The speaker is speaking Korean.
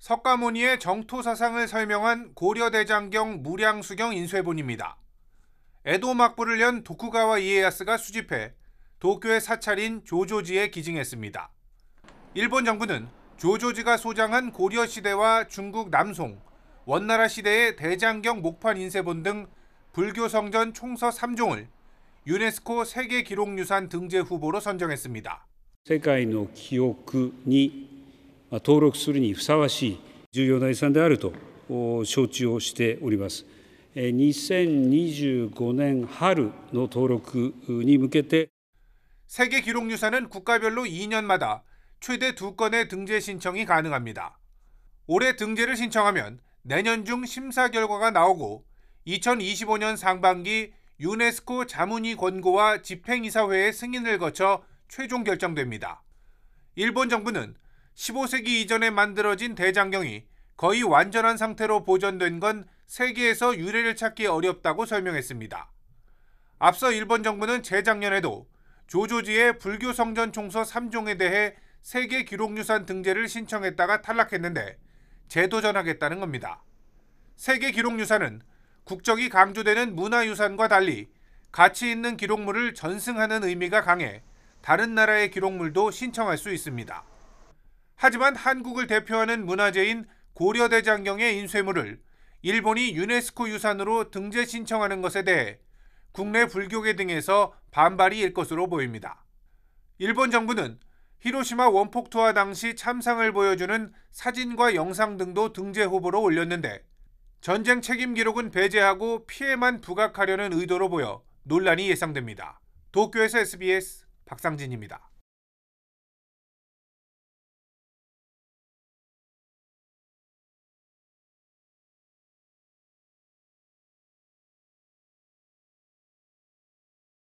석가모니의 정토 사상을 설명한 고려대장경 무량수경 인쇄본입니다. 에도 막부를 연 도쿠가와 이에야스가 수집해 도쿄의 사찰인 조조지에 기증했습니다. 일본 정부는 조조지가 소장한 고려 시대와 중국 남송, 원나라 시대의 대장경 목판 인쇄본 등 불교 성전 총서 3종을 유네스코 세계 기록유산 등재 후보로 선정했습니다. 세계의 기억に 登録するにふさわしい重要な遺産であると承知をしております。2025年春の登録に向けて 세계 기록 유산은 국가별로 2년마다 최대 2건의 등재 신청이 가능합니다. 올해 등재를 신청하면 내년 중 심사 결과가 나오고 2025년 상반기 유네스코 자문위 권고와 집행이사회의 승인을 거쳐 최종 결정됩니다. 일본 정부는 15세기 이전에 만들어진 대장경이 거의 완전한 상태로 보존된 건 세계에서 유래를 찾기 어렵다고 설명했습니다. 앞서 일본 정부는 재작년에도 조조지의 불교 성전 총서 3종에 대해 세계 기록유산 등재를 신청했다가 탈락했는데 재도전하겠다는 겁니다. 세계 기록유산은 국적이 강조되는 문화유산과 달리 가치 있는 기록물을 전승하는 의미가 강해 다른 나라의 기록물도 신청할 수 있습니다. 하지만 한국을 대표하는 문화재인 고려대장경의 인쇄물을 일본이 유네스코 유산으로 등재 신청하는 것에 대해 국내 불교계 등에서 반발이 일 것으로 보입니다. 일본 정부는 히로시마 원폭투하 당시 참상을 보여주는 사진과 영상 등도 등재 후보로 올렸는데 전쟁 책임 기록은 배제하고 피해만 부각하려는 의도로 보여 논란이 예상됩니다. 도쿄에서 SBS 박상진입니다.